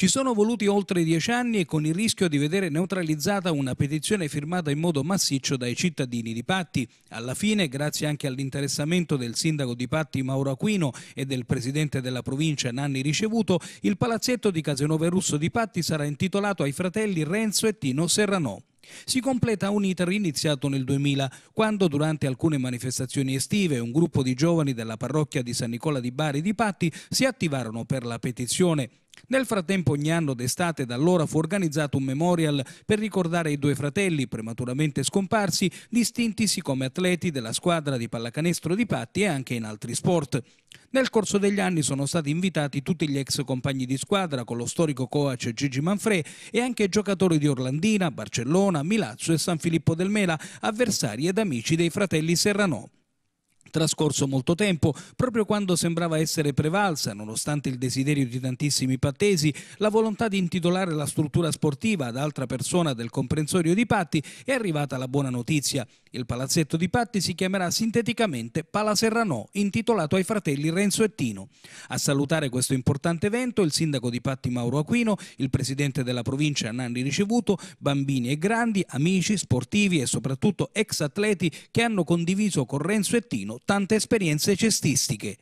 Ci sono voluti oltre dieci anni e con il rischio di vedere neutralizzata una petizione firmata in modo massiccio dai cittadini di Patti. Alla fine, grazie anche all'interessamento del sindaco di Patti Mauro Aquino e del presidente della provincia Nanni Ricevuto, il palazzetto di Casenove Russo di Patti sarà intitolato ai fratelli Renzo e Tino Serranò. Si completa un iter iniziato nel 2000, quando durante alcune manifestazioni estive un gruppo di giovani della parrocchia di San Nicola di Bari di Patti si attivarono per la petizione. Nel frattempo ogni anno d'estate da allora fu organizzato un memorial per ricordare i due fratelli prematuramente scomparsi, distintisi come atleti della squadra di pallacanestro di Patti e anche in altri sport. Nel corso degli anni sono stati invitati tutti gli ex compagni di squadra con lo storico coach Gigi Manfred e anche giocatori di Orlandina, Barcellona, Milazzo e San Filippo del Mela, avversari ed amici dei fratelli Serranò. Trascorso molto tempo, proprio quando sembrava essere prevalsa, nonostante il desiderio di tantissimi pattesi, la volontà di intitolare la struttura sportiva ad altra persona del comprensorio di Patti, è arrivata la buona notizia. Il palazzetto di Patti si chiamerà sinteticamente Pala Serranò, intitolato ai fratelli Renzo e Tino. A salutare questo importante evento il sindaco di Patti Mauro Aquino, il presidente della provincia Nanni Ricevuto, bambini e grandi, amici, sportivi e soprattutto ex atleti che hanno condiviso con Renzo e Tino tante esperienze cestistiche,